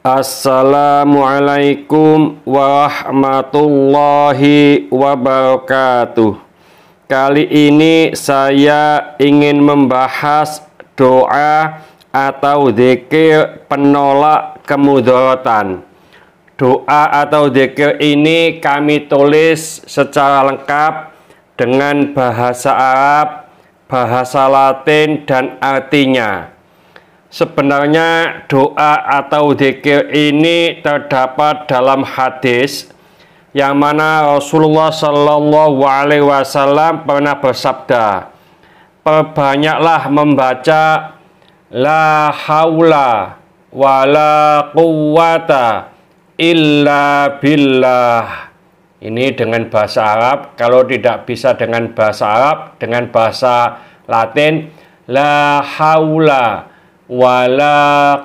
Assalamualaikum warahmatullahi wabarakatuh. Kali ini saya ingin membahas doa atau zikir penolak kemudaratan. Doa atau zikir ini kami tulis secara lengkap dengan bahasa Arab, bahasa Latin dan artinya. Sebenarnya doa atau zikir ini terdapat dalam hadis yang mana Rasulullah Shallallahu Alaihi Wasallam pernah bersabda, perbanyaklah membaca la haula la quwata illa billah. Ini dengan bahasa Arab, kalau tidak bisa dengan bahasa Arab, dengan bahasa Latin, la haula wala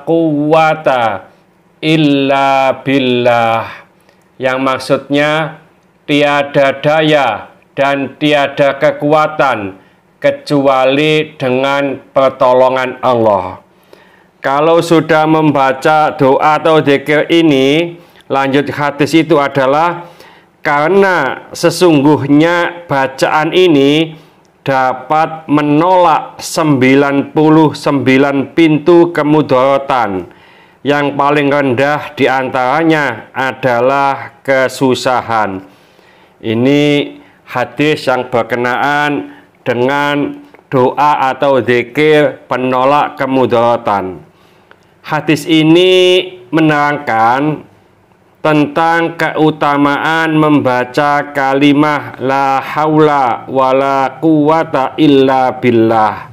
quwata illa billah yang maksudnya tiada daya dan tiada kekuatan kecuali dengan pertolongan Allah. Kalau sudah membaca doa atau zikir ini, lanjut hadis itu adalah karena sesungguhnya bacaan ini dapat menolak 99 pintu kemudaratan. Yang paling rendah diantaranya adalah kesusahan. Ini hadis yang berkenaan dengan doa atau zikir penolak kemudaratan. Hadis ini menerangkan tentang keutamaan membaca kalimah la haula wala quwata illa billah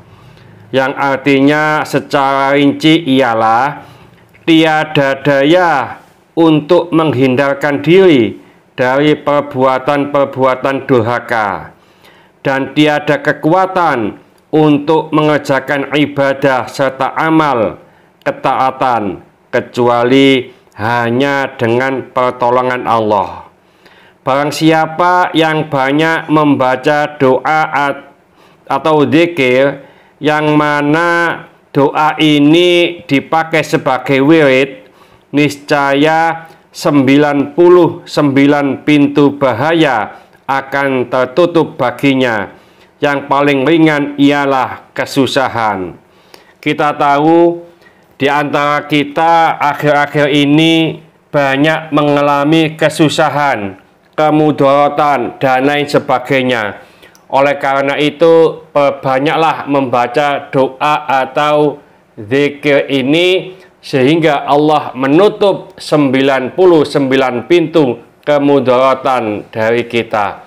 yang artinya secara rinci ialah tiada daya untuk menghindarkan diri dari perbuatan-perbuatan durhaka dan tiada kekuatan untuk mengerjakan ibadah serta amal ketaatan kecuali hanya dengan pertolongan Allah. Barang siapa yang banyak membaca doa atau zikir yang mana doa ini dipakai sebagai wirid, niscaya 99 pintu bahaya akan tertutup baginya. Yang paling ringan ialah kesusahan. Kita tahu di antara kita akhir-akhir ini banyak mengalami kesusahan, kemudaratan, dan lain sebagainya. Oleh karena itu, perbanyaklah membaca doa atau zikir ini sehingga Allah menutup 99 pintu kemudaratan dari kita.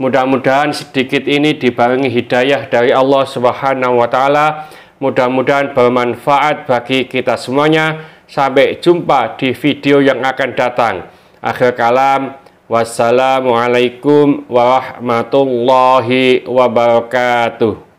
Mudah-mudahan sedikit ini dibarengi hidayah dari Allah Subhanahu wa taala Mudah-mudahan bermanfaat bagi kita semuanya. Sampai jumpa di video yang akan datang. Akhir kalam, wassalamualaikum warahmatullahi wabarakatuh.